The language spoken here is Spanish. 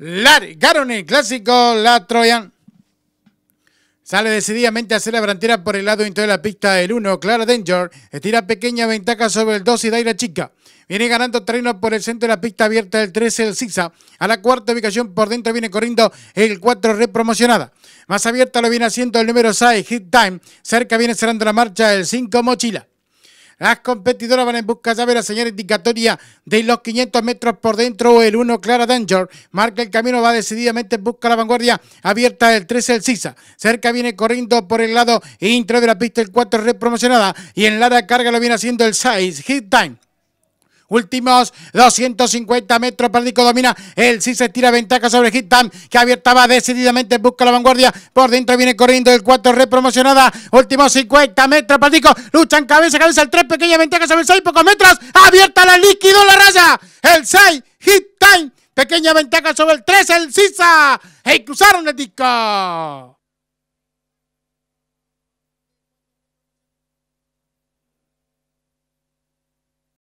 largaron el clásico la Troyan. Sale decididamente a hacer la brantera por el lado interior de la pista el 1, Clara Danger. Estira pequeña ventaja sobre el 2 y Daira Chica. Viene ganando terreno por el centro de la pista abierta el 13, el Sisa. A la cuarta ubicación por dentro viene corriendo el 4, repromocionada. Más abierta lo viene haciendo el número 6, Hit Time. Cerca viene cerrando la marcha el 5, Mochila. Las competidoras van en busca de la señal indicatoria de los 500 metros por dentro. El 1, Clara Danger, marca el camino, va decididamente en busca la vanguardia. Abierta del 13, el Sisa. Cerca viene corriendo por el lado intro de la pista el 4, repromocionada. promocionada. Y en Lara carga lo viene haciendo el 6, Hit Time. Últimos 250 metros, Perdico domina. El Cisa, se tira ventaja sobre Time, que abierta va decididamente, busca la vanguardia. Por dentro viene corriendo el 4 repromocionada. Últimos 50 metros, Perdico. Luchan cabeza, a cabeza el 3, pequeña ventaja sobre el 6, pocos metros. Abierta la líquido la raya. El 6, Hit Time, Pequeña ventaja sobre el 3, el Sisa. E cruzaron el disco.